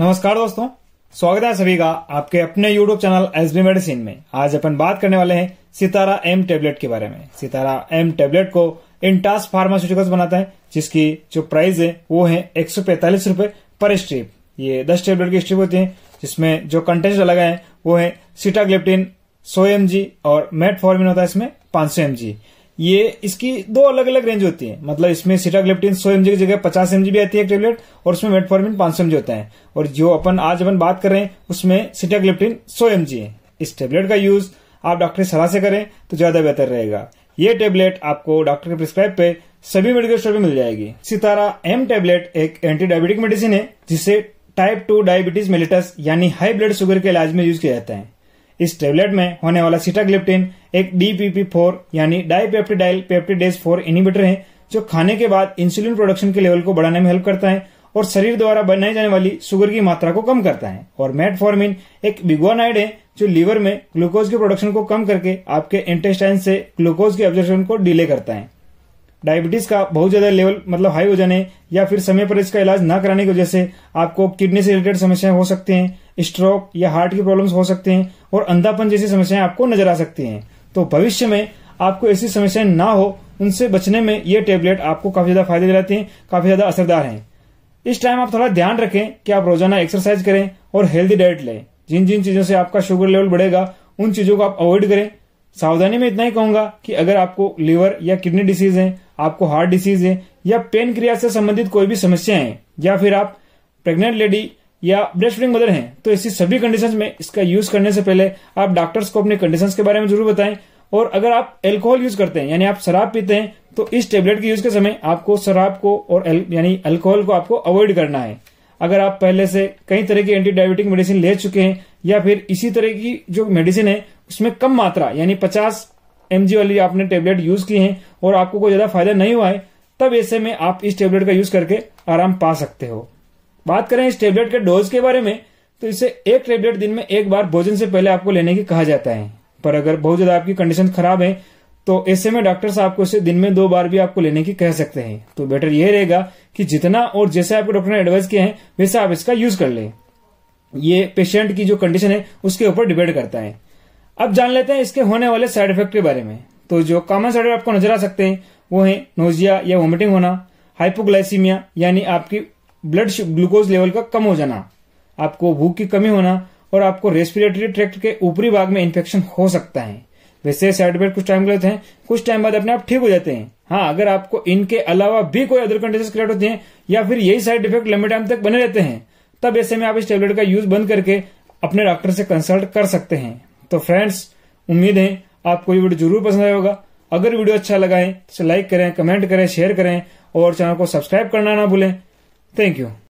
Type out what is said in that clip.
नमस्कार दोस्तों स्वागत है सभी का आपके अपने YouTube channel S B medicine में आज अपन बात करने वाले हैं सितारा एम टेबलेट के बारे में सितारा एम टेबलेट को इंटास फार्मास्यूटिकल्स बनाता है जिसकी जो प्राइस है वो है एक सौ पर स्ट्रिप ये दस टेबलेट की स्ट्रिप होती है जिसमें जो कंटेंट लगा है वो है सीटाग्लिप्टिन सौ एम और मेट होता है इसमें पांच सौ ये इसकी दो अलग अलग रेंज होती है मतलब इसमें सिटाग्लिप्टिन सौ एमजी की जगह पचास एमजी भी आती है एक टेबलेट और उसमें मेटफॉर्मिन पांच सौ एमजी होता है और जो अपन आज अपन बात कर रहे हैं उसमें सिटाग्लिप्टिन सौ एमजी है इस टेबलेट का यूज आप डॉक्टर की सलाह से करें तो ज्यादा बेहतर रहेगा ये टेबलेट आपको डॉक्टर के प्रिस्क्राइब पे सभी मेडिकल स्टोर में मिल जाएगी सितारा एम टेबलेट एक एंटी डायबिटिक मेडिसिन है जिसे टाइप टू डायबिटीज मेलिटस यानी हाई ब्लड शुगर के इलाज में यूज किया जाता है इस टेबलेट में होने वाला सीटाग्लिप्टिन एक डीपीपी फोर यानी डाइपेप्टीडाइल पेप्टीडेज फोर इनिबिटर है जो खाने के बाद इंसुलिन प्रोडक्शन के लेवल को बढ़ाने में हेल्प करता है और शरीर द्वारा बनाई जाने वाली शुगर की मात्रा को कम करता है और मेटफॉर्मिन एक बिगोनाइड है जो लीवर में ग्लूकोज के प्रोडक्शन को कम करके आपके इंटेस्टाइन से ग्लूकोज के ऑब्जर्वेशन को डिले करता है डायबिटीज का बहुत ज्यादा लेवल मतलब हाई हो जाने या फिर समय पर इसका इलाज न कराने की वजह से आपको किडनी से रिलेटेड समस्याएं हो सकते हैं स्ट्रोक या हार्ट की प्रॉब्लम्स हो सकते हैं और अंधापन जैसी समस्याएं आपको नजर आ सकती हैं तो भविष्य में आपको ऐसी समस्याएं ना हो उनसे बचने में ये टेबलेट आपको काफी ज्यादा फायदे दिलाते हैं काफी ज्यादा असरदार है इस टाइम आप थोड़ा ध्यान रखें कि आप रोजाना एक्सरसाइज करें और हेल्दी डाइट लें जिन जिन चीजों से आपका शुगर लेवल बढ़ेगा उन चीजों को आप अवॉइड करें सावधानी में इतना ही कहूंगा कि अगर आपको लीवर या किडनी डिसीज है आपको हार्ट डिसीज है या पेन क्रिया से संबंधित कोई भी समस्या है या फिर आप प्रेग्नेंट लेडी या ब्रेस्ट फीडिंग मदर हैं तो ऐसी सभी कंडीशंस में इसका यूज करने से पहले आप डॉक्टर्स को अपने कंडीशंस के बारे में जरूर बताएं और अगर आप एल्कोहल यूज करते हैं यानी आप शराब पीते हैं तो इस टेबलेट के यूज के समय आपको शराब को और यानी अल्कोहल को आपको अवॉइड करना है अगर आप पहले से कई तरह की एंटी डायबिटिक मेडिसिन ले चुके हैं या फिर इसी तरह की जो मेडिसिन है उसमें कम मात्रा यानी पचास एम वाली आपने टेबलेट यूज की है और आपको कोई ज्यादा फायदा नहीं हुआ है तब ऐसे में आप इस टेबलेट का यूज करके आराम पा सकते हो बात करें इस टेबलेट के डोज के बारे में तो इसे एक टेबलेट दिन में एक बार भोजन से पहले आपको लेने की कहा जाता है पर अगर बहुत ज्यादा आपकी कंडीशन खराब है तो ऐसे में डॉक्टर साहब को इसे दिन में दो बार भी आपको लेने की कह सकते हैं तो बेटर यह रहेगा कि जितना और जैसे आपको डॉक्टर ने एडवाइस किया है वैसे आप इसका यूज कर लें ये पेशेंट की जो कंडीशन है उसके ऊपर डिपेंड करता है अब जान लेते हैं इसके होने वाले साइड इफेक्ट के बारे में तो जो कॉमन साइड इफेक्ट आपको नजर आ सकते हैं वो है नोजिया या वोमिटिंग होना हाइपोग्लाइसीमिया यानी आपकी ब्लड ग्लूकोज लेवल का कम हो जाना आपको भूख की कमी होना और आपको रेस्पिरेटरी ट्रैक्ट के ऊपरी भाग में इन्फेक्शन हो सकता है वैसे साइड इफेक्ट कुछ टाइम लेते हैं कुछ टाइम बाद अपने आप ठीक हो जाते हैं हाँ अगर आपको इनके अलावा भी कोई अदर कंडीशन क्रिएट होती हैं या फिर यही साइड इफेक्ट लंबे टाइम तक बने रहते हैं तब ऐसे में आप इस टेबलेट का यूज बंद करके अपने डॉक्टर से कंसल्ट कर सकते हैं तो फ्रेंड्स उम्मीद है आपको ये वीडियो जरूर पसंद आया होगा अगर वीडियो अच्छा लगा है तो लाइक करें कमेंट करें शेयर करें और चैनल को सब्सक्राइब करना ना भूलें थैंक यू